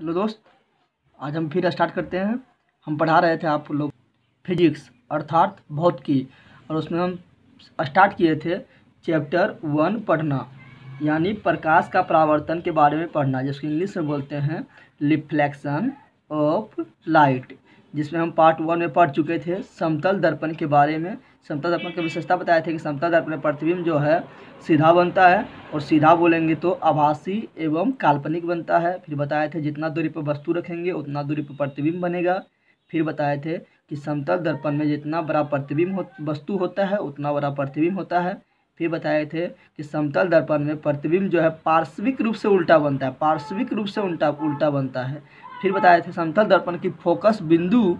hello दोस्त आज हम फिर स्टार्ट करते हैं हम पढ़ा रहे थे आप लोग फिजिक्स अर्थात बहुत की और उसमें हम स्टार्ट किए थे चैप्टर वन पढ़ना यानी प्रकाश का परावर्तन के बारे में पढ़ना जिसको इंग्लिश में बोलते हैं रिफ्लेक्शन ऑफ लाइट जिसमें हम पार्ट वन में पढ़ चुके थे समतल दर्पण के बारे में समतल दर्पण की विशेषता बताए थे कि समतल दर्पण में प्रतिबिंब जो है सीधा बनता है और सीधा बोलेंगे तो आभासी एवं काल्पनिक बनता है फिर बताए थे जितना दूरी पर वस्तु रखेंगे उतना दूरी पर प्रतिबिंब बनेगा फिर बताए थे कि समतल दर्पण में जितना बड़ा प्रतिबिंब हो वस्तु होता है उतना बड़ा प्रतिबिंब होता है फिर बताए थे कि समतल दर्पण में प्रतिबिंब जो है पार्श्विक रूप से उल्टा बनता है पार्श्विक रूप से उल्टा उल्टा बनता है फिर बताए थे समतल दर्पण की फोकस बिंदु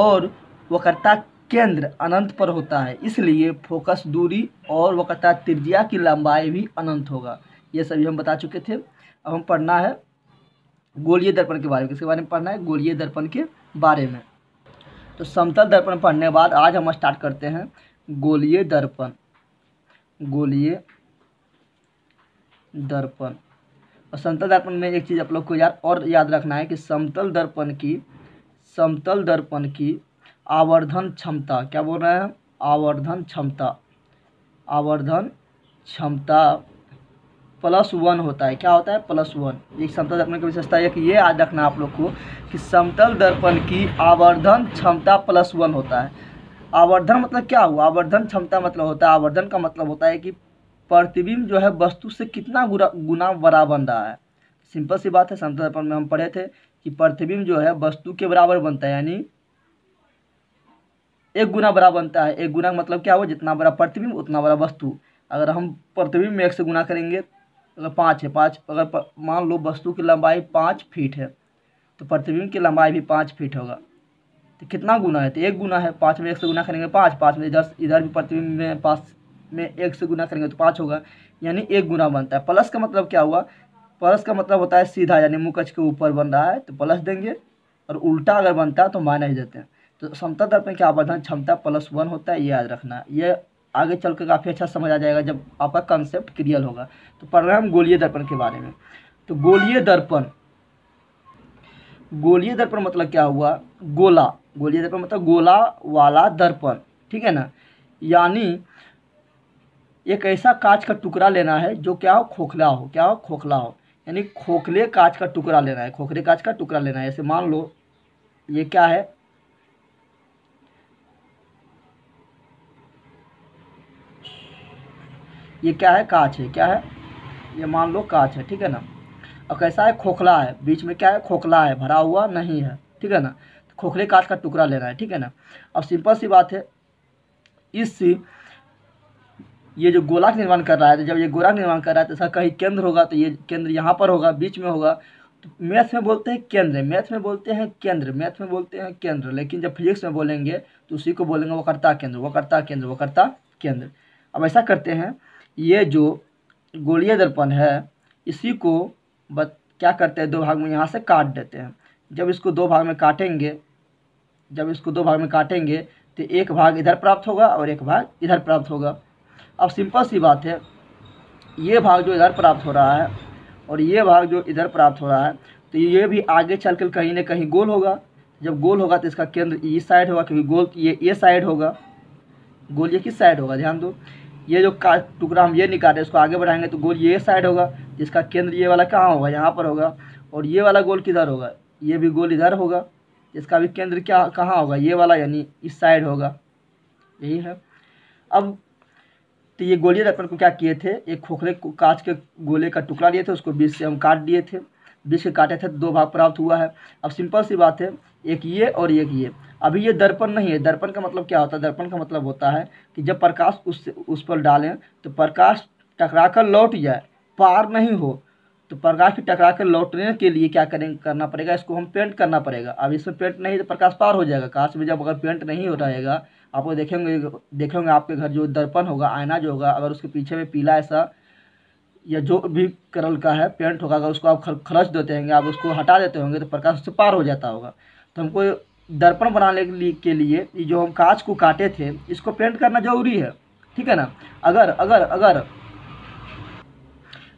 और वक्रता केंद्र अनंत पर होता है इसलिए फोकस दूरी और वक्रता त्रिज्या की लंबाई भी अनंत होगा ये सभी हम बता चुके थे अब हम पढ़ना है गोलीय दर्पण के बारे में किसके बारे में पढ़ना है गोलीय दर्पण के बारे में तो समतल दर्पण पढ़ने के बाद आज हम स्टार्ट करते हैं गोलीय दर्पण गोलीय दर्पण और समतल दर्पण में एक चीज़ आप लोग को यार और याद रखना है कि समतल दर्पण की समतल दर्पण की आवर्धन क्षमता क्या बोल रहे हैं आवर्धन क्षमता आवर्धन क्षमता प्लस वन होता है क्या होता है प्लस वन एक समतल दर्पण की विशेषता है कि ये याद रखना आप लोग को कि समतल दर्पण की आवर्धन क्षमता प्लस वन होता है आवर्धन मतलब क्या हुआ आवर्धन क्षमता मतलब होता है आवर्धन का मतलब होता है कि प्रतिबिंब जो है वस्तु से कितना गुना बड़ा बन रहा है सिंपल सी बात है संतर्पण में हम पढ़े थे कि प्रतिबिंब जो है वस्तु के बराबर बनता है यानी एक गुना बड़ा बनता है एक गुना मतलब क्या हो जितना बड़ा प्रतिबिंब उतना बड़ा वस्तु अगर हम प्रतिबिंब में एक से गुना करेंगे अगर पाँच है पाँच अगर मान लो वस्तु की लंबाई पाँच फीट है तो प्रतिबिंब की लंबाई भी पाँच फीट होगा तो कितना गुना है तो एक गुना है पाँच में एक से गुना करेंगे पाँच पाँच में इधर इधर भी प्रतिबिंब में पाँच में एक से गुना करेंगे तो पाँच होगा यानी एक गुना बनता है प्लस का मतलब क्या हुआ प्लस का मतलब होता है सीधा यानी मुकच के ऊपर बन रहा है तो प्लस देंगे और उल्टा अगर बनता है तो माइनस देते हैं तो समता दर पर क्या आवर्धन क्षमता प्लस वन होता है ये याद रखना ये आगे चल कर काफ़ी अच्छा समझ आ जाएगा जब आपका कंसेप्ट क्लियर होगा तो पढ़ रहे हैं हम गोलीय दर्पण के बारे में तो गोलीय दर्पण गोलीय दर्पण मतलब क्या हुआ गोला गोलीय दर्पण मतलब गोला वाला दर्पण ठीक है ना यानी एक ऐसा कांच का टुकड़ा लेना है जो क्या हो खोखला हो क्या हो खोखला हो यानी खोखले कांच का टुकड़ा लेना है खोखले कांच का टुकड़ा लेना है ऐसे मान लो ये क्या है ये क्या है कांच है क्या है ये मान लो कांच है ठीक है ना और कैसा है खोखला है बीच में क्या है खोखला है भरा हुआ नहीं है ठीक है ना तो खोखले कांच का टुकड़ा लेना है ठीक है ना अब सिंपल सी बात है इस ये जो गोला का निर्माण कर रहा है तो जब ये गोला निर्माण कर रहा है तो इसका कहीं केंद्र होगा तो ये केंद्र यहाँ पर होगा बीच में होगा तो मैथ में बोलते हैं केंद्र मैथ में बोलते हैं केंद्र मैथ में बोलते हैं केंद्र लेकिन जब फिजिक्स में बोलेंगे तो उसी को बोलेंगे वकर्ता केंद्र वकर्ता केंद्र वकर्ता केंद्र अब ऐसा करते हैं ये जो गोलीय दर्पण है इसी को बत क्या करते हैं दो भाग में यहाँ से काट देते हैं जब इसको दो भाग में काटेंगे जब इसको दो भाग में काटेंगे तो एक भाग इधर प्राप्त होगा और एक भाग इधर प्राप्त होगा अब सिंपल सी बात है ये भाग जो इधर प्राप्त हो रहा है और ये भाग जो इधर प्राप्त हो रहा है तो ये भी आगे चल कर कहीं ना कहीं गोल होगा जब गोल होगा तो इसका केंद्र इस साइड होगा क्योंकि गोल ये ये साइड होगा गोल ये किस साइड होगा ध्यान दो ये जो का टुकड़ा हम ये निकाल रहे हैं इसको आगे बढ़ाएंगे तो गोल ये साइड होगा जिसका केंद्र ये वाला कहाँ होगा यहाँ पर होगा और ये वाला गोल किधर होगा ये भी गोल इधर होगा इसका भी केंद्र क्या कहाँ होगा ये वाला यानी इस साइड होगा यही है अब तो ये गोलियर अपन को क्या किए थे एक खोखले कांच के गोले का टुकड़ा लिए थे उसको बीज से हम काट दिए थे बीज के काटे थे तो दो भाग प्राप्त हुआ है अब सिंपल सी बात है एक ये और एक ये अभी ये दर्पण नहीं है दर्पण का मतलब क्या होता है दर्पण का मतलब होता है कि जब प्रकाश उस उस पर डालें तो प्रकाश टकरा कर लौट जाए पार नहीं हो तो प्रकाश की टकरा कर लौटने के लिए क्या करें करना पड़ेगा इसको हम पेंट करना पड़ेगा अब इसमें पेंट नहीं तो प्रकाश पार हो जाएगा कांच में जब अगर पेंट नहीं हो रहेगा आपको देखेंगे देखेंगे आपके घर जो दर्पण होगा आयना जो होगा अगर उसके पीछे में पीला ऐसा या जो भी करल का है पेंट होगा अगर उसको आप खर्च देते होंगे आप उसको हटा देते होंगे तो प्रकाश उससे पार हो जाता होगा तो हमको दर्पण बनाने के लिए जो हम कांच को काटे थे इसको पेंट करना जरूरी है ठीक है ना अगर अगर अगर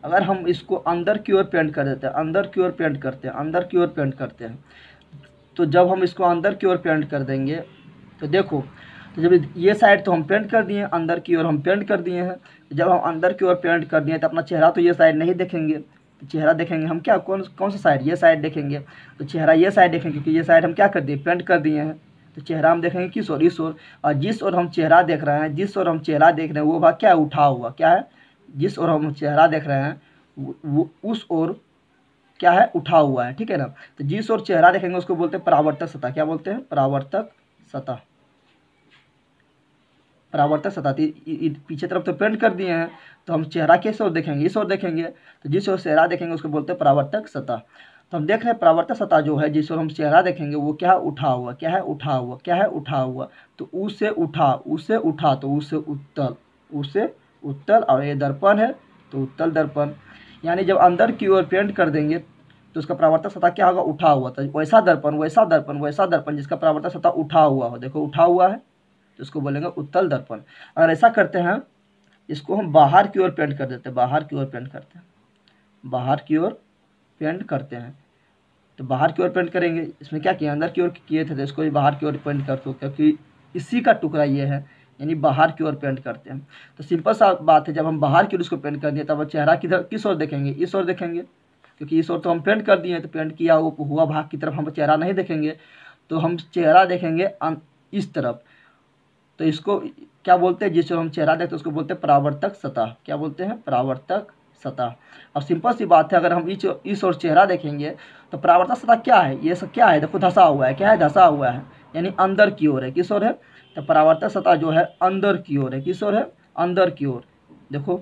अगर हम इसको अंदर की ओर पेंट कर देते हैं अंदर की ओर पेंट करते हैं अंदर की ओर पेंट करते हैं तो जब हम इसको अंदर की ओर पेंट कर देंगे तो देखो तो जब ये साइड तो हम पेंट कर दिए अंदर की ओर हम पेंट कर दिए हैं जब हम अंदर की ओर पेंट कर दिए तो अपना चेहरा तो ये साइड नहीं देखेंगे चेहरा देखेंगे हम क्या कौन कौन सा साइड ये साइड देखेंगे तो चेहरा ये साइड देखेंगे क्योंकि ये साइड हम क्या कर दिए पेंट कर दिए हैं तो चेहरा हम देखेंगे किस ओर इस ओर और जिस ओर हम चेहरा देख रहे हैं जिस ओर हम चेहरा देख रहे हैं वो भाग क्या उठा हुआ क्या है जिस ओर हम चेहरा देख रहे हैं वो उस ओर क्या है उठा हुआ है ठीक है ना तो जिस ओर चेहरा देखेंगे उसको बोलते हैं परावर्तक सतह क्या बोलते हैं परावर्तक सतह परावर्तक थी पीछे तरफ तो पेंट कर दिए हैं तो हम चेहरा किस ओर देखेंगे इस ओर देखेंगे तो जिस ओर चेहरा देखेंगे उसको बोलते हैं परावर्तक सतह तो हम देख रहे हैं परावर्तक सतह जो है जिस ओर हम चेहरा देखेंगे वो क्या उठा हुआ क्या है उठा हुआ क्या है उठा हुआ तो उसे उठा उसे उठा तो उसे उत्तल उसे उत्तल और ये दर्पण है तो उत्तल दर्पण यानी जब अंदर की ओर पेंट कर देंगे तो उसका प्रावर्तक सतह क्या होगा उठा हुआ था तो वैसा दर्पण वैसा दर्पण वैसा दर्पण जिसका परावर्तक सतह उठा हुआ हो देखो उठा हुआ है इसको बोलेंगे उत्तल दर्पण अगर ऐसा करते हैं इसको हम बाहर की ओर पेंट कर देते हैं बाहर की ओर पेंट करते हैं बाहर की ओर पेंट करते हैं तो बाहर की ओर पेंट करेंगे इसमें क्या किया अंदर की ओर किए थे तो इसको भी बाहर की ओर पेंट करते हो क्योंकि इसी का टुकड़ा ये है यानी बाहर की ओर पेंट करते हैं तो सिंपल सा बात है जब हम बाहर की ओर इसको पेंट कर दिए तब चेहरा किधर किस ओर देखेंगे इस ओर देखेंगे क्योंकि इस ओर तो हम पेंट कर दिए हैं तो पेंट किया वो हुआ भाग की तरफ हम चेहरा नहीं देखेंगे तो हम चेहरा देखेंगे अं, इस तरफ तो इसको क्या बोलते हैं जिसको हम चेहरा देखते हैं उसको बोलते हैं परावर्तक सतह क्या बोलते हैं परावर्तक सतह अब सिंपल सी बात है अगर हम इस इस और चेहरा देखेंगे तो परावर्तक सतह क्या है ये सब क्या है देखो धंसा हुआ है क्या है धसा हुआ है यानी अंदर की ओर है किस ओर है तो परावर्तक सतह जो है अंदर की ओर है किस ओर है अंदर की ओर देखो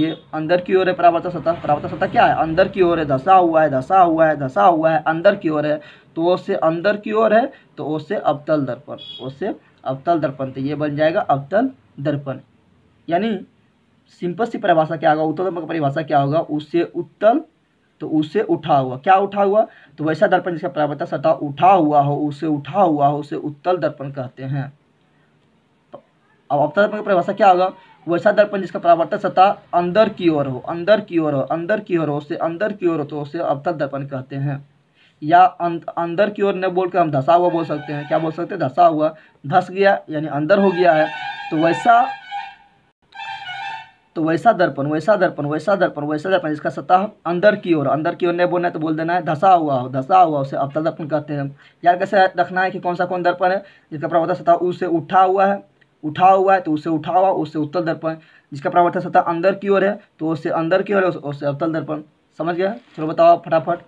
ये अंदर की ओर है परावर्तक सतह परावर्तक सतह क्या है अंदर की ओर है धसा हुआ है धसा हुआ है धसा हुआ है अंदर की ओर है तो उससे अंदर की ओर है तो उससे अवतल दर पर उससे अवतल दर्पण तो ये बन जाएगा अवतल दर्पण यानी सिंपल सी परिभाषा क्या होगा उत्तल दर्पण की परिभाषा क्या होगा उससे उत्तल तो उससे उठा हुआ क्या उठा हुआ तो वैसा दर्पण जिसका प्रावता सतह उठा हुआ हो उसे उठा हुआ हो उसे उत्तल दर्पण कहते हैं अब अवतल दर्पण की परिभाषा क्या होगा वैसा दर्पण जिसका प्रावर्तक सतह अंदर की ओर हो अंदर की ओर हो अंदर की ओर हो उसे अंदर की ओर हो तो उसे अवतल दर्पण कहते हैं या अंदर की ओर न बोल कर हम धसा हुआ बोल सकते हैं क्या बोल सकते हैं धसा हुआ धस गया यानी अंदर हो गया है तो वैसा तो वैसा दर्पण वैसा दर्पण वैसा दर्पण वैसा दर्पण इसका सतह अंदर की ओर अंदर की ओर नहीं बोलना है तो बोल देना है धसा हुआ हो धसा हुआ उसे अवता दर्पण कहते हैं यार कैसे रखना है कि कौन सा कौन दर्पण है जिसका प्रवर्तन सतह उसे उठा हुआ है उठा हुआ है तो उसे उठा हुआ उससे उत्तल दर्पण जिसका प्रवर्तन सतह अंदर की ओर है तो उससे अंदर की ओर है उससे अवतल दर्पण समझ गया चलो बताओ फटाफट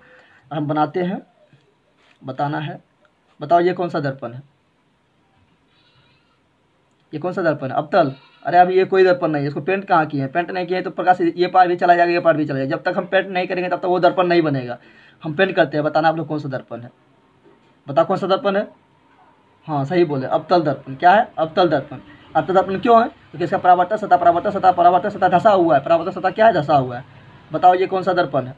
हम बनाते हैं बताना है बताओ ये कौन सा दर्पण है ये कौन सा दर्पण है अबतल अरे अभी ये कोई दर्पण नहीं है इसको पेंट कहाँ किए हैं पेंट नहीं किए तो प्रकाश ये पार भी चला जाएगा ये पार भी चला जाएगा जब तक हम पेंट नहीं करेंगे तब तक वो दर्पण नहीं बनेगा हम पेंट करते हैं बताना आप लोग कौन सा दर्पण है बताओ कौन सा दर्पण है हाँ सही बोले अबतल दर्पण क्या है अबतल दर्पण अबतल दर्पण क्यों है क्योंकि इसका परावर्तन सतह परावर्तन सतह परावर्तन सतह धसा हुआ है परावर्तन सतह क्या है धसा हुआ है बताओ ये कौन सा दर्पण है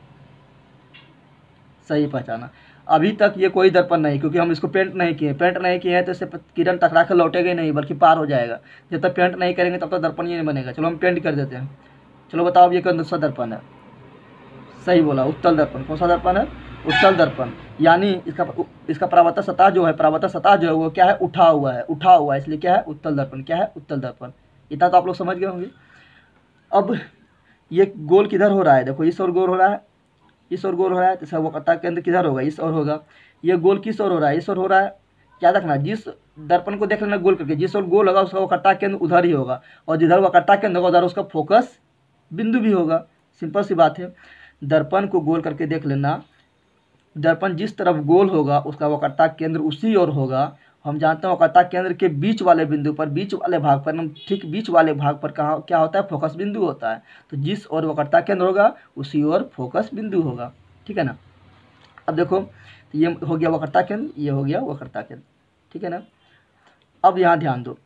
सही पहचाना अभी तक ये कोई दर्पण नहीं क्योंकि हम इसको पेंट नहीं किए पेंट नहीं किए हैं तो इससे किरण टकरा कर लौटेगा ही नहीं बल्कि पार हो जाएगा जब तक पेंट नहीं करेंगे तब तक दर्पण ये नहीं बनेगा चलो हम पेंट कर देते हैं चलो बताओ अब ये कौन सा दर्पण है सही बोला उत्तल दर्पण कौन सा दर्पण है उत्तल दर्पण यानी इसका इसका परावर्तक सतह जो है परावर्तक सतह जो है वो क्या है उठा हुआ है उठा हुआ है इसलिए क्या है उत्तल दर्पण क्या है उत्तल दर्पण इतना तो आप लोग समझ गए होंगे अब ये गोल किधर हो रहा है देखो इस ओर गोल हो रहा है इस ओर गोल हो रहा है तो वो वक्रता केंद्र किधर होगा इस ओर होगा ये गोल किस ओर हो रहा है इस ओर हो रहा है क्या देखना जिस दर्पण को देख लेना गोल करके जिस ओर गोल होगा उसका कट्टा केंद्र उधर ही होगा और जिधर वक्रता केंद्र होगा उधर उसका फोकस बिंदु भी होगा सिंपल सी बात है दर्पण को गोल करके देख लेना दर्पण जिस तरफ गोल होगा उसका कट्टा केंद्र उसी ओर होगा हम जानते हैं कथा केंद्र के बीच वाले बिंदु पर बीच वाले भाग पर हम ठीक बीच वाले भाग पर कहा क्या होता है फोकस बिंदु होता है तो जिस ओर वकर्ता केंद्र होगा उसी ओर फोकस बिंदु होगा ठीक है ना अब देखो तो ये हो गया वकर्ता केंद्र ये हो गया वकर्ता केंद्र ठीक है ना अब यहाँ ध्यान दो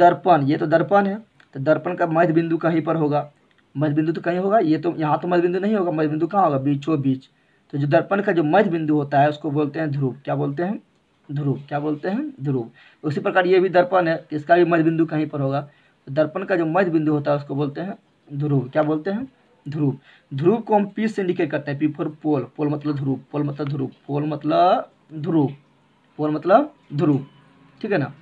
दर्पण ये तो दर्पण है तो दर्पण का मध्य बिंदु कहीं पर होगा मध्य बिंदु तो कहीं होगा ये तो यहाँ तो मध्य बिंदु नहीं होगा मध्य बिंदु कहाँ होगा बीचों बीच तो जो दर्पण का जो मध्य बिंदु होता है उसको बोलते हैं ध्रुव क्या बोलते हैं ध्रुव क्या बोलते हैं ध्रुव उसी तो प्रकार ये भी दर्पण है तो इसका भी मध्य बिंदु कहीं पर होगा तो दर्पण का जो मध्य बिंदु होता है उसको बोलते हैं ध्रुव क्या बोलते हैं ध्रुव ध्रुव को हम पी से इंडिकेट करते हैं पी फॉर पोल पोल मतलब ध्रुव पोल मतलब ध्रुव पोल मतलब ध्रुव पोल मतलब ध्रुव ठीक है ना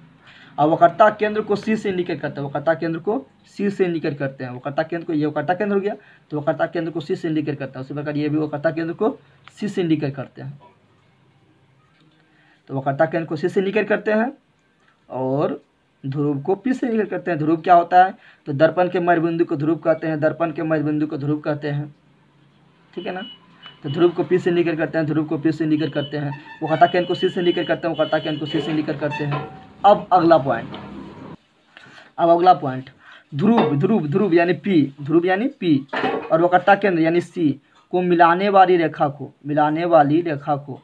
और वकर्ता केंद्र को सी से इंडिकेट करते हैं वकर्ता केंद्र को सी से इंडिकेट करते हैं वकर्ता केंद्र को ये वकर्ता केंद्र हो गया तो वकर्ता केंद्र को सी से इंडिकेट करता है उसी प्रकार ये भी वकर्ता केंद्र को सी से इंडिकेट करते हैं तो वकाता कैन को सिर से निकल करते हैं और ध्रुव को पी से निकल करते हैं ध्रुव क्या होता है तो दर्पण के मध्य बिंदु को ध्रुव कहते हैं दर्पण के मध्य बिंदु को ध्रुव कहते हैं ठीक है ना तो ध्रुव को पी से निकल करते हैं ध्रुव को पी से निकल करते हैं वो कता कैन को सी से निकल करते हैं वो कता कैन को सी से निकल करते हैं अब अगला पॉइंट अब अगला पॉइंट ध्रुव ध्रुव ध्रुव यानी पी ध्रुव यानी पी और वकर्ता केंद्र यानी सी को मिलाने वाली रेखा को मिलाने वाली रेखा को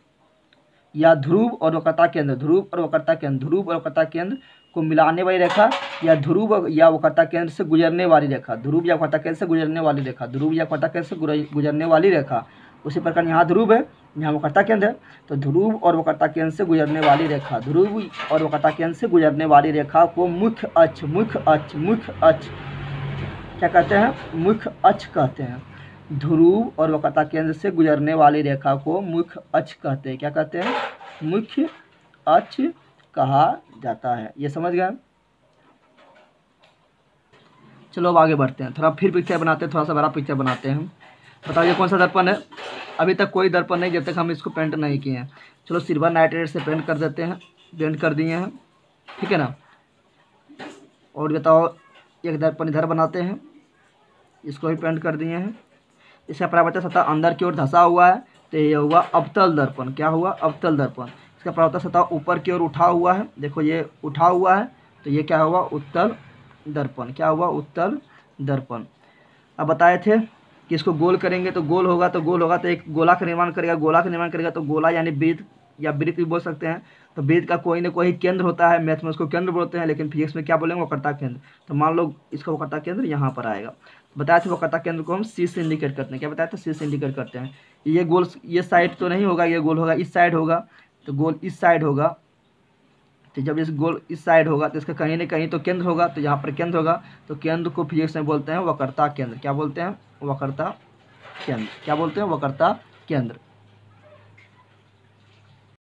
या ध्रुव और वक्रता केंद्र ध्रुव और वक्रता केंद्र ध्रुव और वक्रता केंद्र को मिलाने वाली रेखा या ध्रुव या वक्रता केंद्र से गुजरने वाली रेखा ध्रुव या वक्रता केंद्र से गुजरने वाली रेखा ध्रुव या वक्रता केंद्र से गुजरने वाली रेखा उसी प्रकार यहाँ ध्रुव है यहाँ वक्रता केंद्र है तो ध्रुव और वक्रता केंद्र से गुजरने वाली रेखा ध्रुव और वक्रता केंद्र से गुजरने वाली रेखा को मुख्य अक्ष मुख्य अक्ष मुख्य अक्ष क्या कहते हैं मुख्य अक्ष कहते हैं ध्रुव और वक्रता केंद्र से गुजरने वाली रेखा को मुख्य अक्ष कहते हैं क्या कहते हैं मुख्य अक्ष कहा जाता है ये समझ गए चलो अब आगे बढ़ते हैं थोड़ा फिर पिक्चर बनाते हैं थोड़ा सा बड़ा पिक्चर बनाते हैं बताओ ये कौन सा दर्पण है अभी तक कोई दर्पण नहीं जब तक हम इसको पेंट नहीं किए हैं चलो सिल्वर नाइट्रेट से पेंट कर देते हैं पेंट कर दिए हैं ठीक है ना और बताओ एक दर्पण इधर बनाते हैं इसको भी पेंट कर दिए हैं इसका परावर्तक सतह अंदर की ओर धंसा हुआ है तो ये हुआ अवतल दर्पण क्या हुआ अवतल दर्पण इसका परावर्तक सतह ऊपर की ओर उठा हुआ है देखो ये उठा हुआ है तो ये क्या हुआ उत्तल दर्पण क्या हुआ उत्तल दर्पण अब बताए थे कि इसको गोल करेंगे तो गोल होगा तो गोल होगा तो एक गोला का निर्माण करेगा गोला का निर्माण करेगा तो गोला यानी वृत्त या वृत्त भी बोल सकते हैं तो वृत्त का कोई ना कोई केंद्र होता है मैथ में उसको केंद्र बोलते हैं लेकिन फिजिक्स में क्या बोलेंगे वकर्ता केंद्र तो मान लो इसका वक्रता केंद्र यहाँ पर आएगा बताया था वक्रता केंद्र को हम सी से इंडिकेट करते हैं क्या बताया था सी से इंडिकेट करते हैं ये गोल ये साइड तो नहीं होगा ये गोल होगा इस साइड होगा तो गोल इस साइड होगा तो जब इस गोल इस साइड होगा तो इसका कहीं ना कहीं तो केंद्र होगा तो यहाँ पर केंद्र होगा तो केंद्र को फिजिक्स में बोलते हैं वक्रता केंद्र क्या बोलते हैं वक्रता केंद्र क्या बोलते हैं वक्रता केंद्र